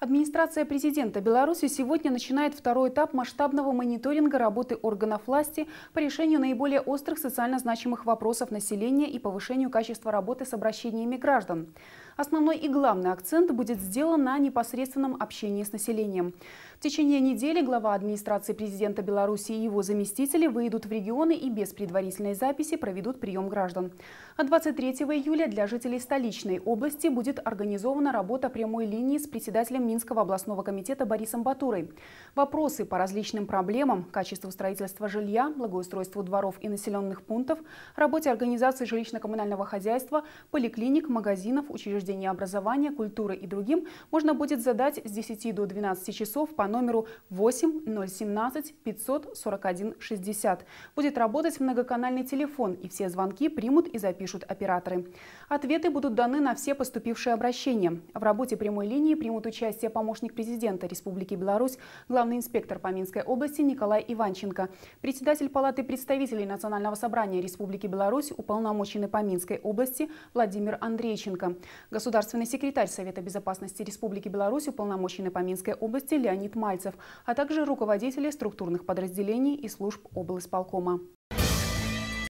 Администрация президента Беларуси сегодня начинает второй этап масштабного мониторинга работы органов власти по решению наиболее острых социально значимых вопросов населения и повышению качества работы с обращениями граждан. Основной и главный акцент будет сделан на непосредственном общении с населением. В течение недели глава администрации президента Беларуси и его заместители выйдут в регионы и без предварительной записи проведут прием граждан. А 23 июля для жителей столичной области будет организована работа прямой линии с председателем Минского областного комитета Борисом Батурой. Вопросы по различным проблемам – качеству строительства жилья, благоустройству дворов и населенных пунктов, работе организации жилищно-коммунального хозяйства, поликлиник, магазинов, учреждений учреждения образования, культуры и другим можно будет задать с 10 до 12 часов по номеру 8 541 60. Будет работать многоканальный телефон, и все звонки примут и запишут операторы. Ответы будут даны на все поступившие обращения. В работе прямой линии примут участие помощник президента Республики Беларусь, главный инспектор по Минской области Николай Иванченко, председатель Палаты представителей Национального собрания Республики Беларусь, уполномоченный по Минской области Владимир Андрейченко. Государственный секретарь Совета безопасности Республики Беларусь, уполномоченный по Минской области Леонид Мальцев, а также руководители структурных подразделений и служб облсполкома.